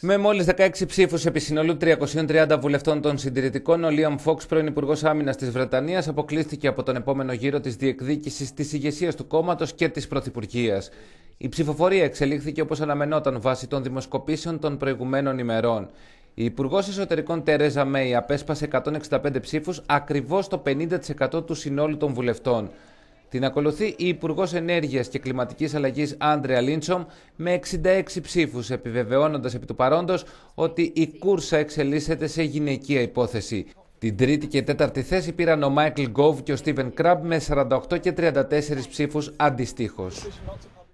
Με μόλις 16 ψήφους επί συνολού 330 βουλευτών των συντηρητικών, ο Λίαμ Φόξ, πρώην Υπουργός Άμυνας της Βρετανίας, αποκλείστηκε από τον επόμενο γύρο της διεκδίκησης της ηγεσίας του κόμματος και της Πρωθυπουργίας. Η ψηφοφορία εξελίχθηκε όπως αναμενόταν βάσει των δημοσκοπήσεων των προηγουμένων ημερών. Η Υπουργός Εσωτερικών Τερέζα Μέη απέσπασε 165 ψήφους, ακριβώς το 50% του συνόλου των βουλευτών. Την ακολουθεί η Υπουργός Ενέργειας και Κλιματικής Αλλαγής Άντρια Λίντσομ με 66 ψήφους, επιβεβαιώνοντας επί του παρόντος ότι η κούρσα εξελίσσεται σε γυναικεία υπόθεση. Την τρίτη και τέταρτη θέση πήραν ο Μάικλ Γκόβ και ο Στίβεν Κραμπ με 48 και 34 ψήφους αντιστοίχως.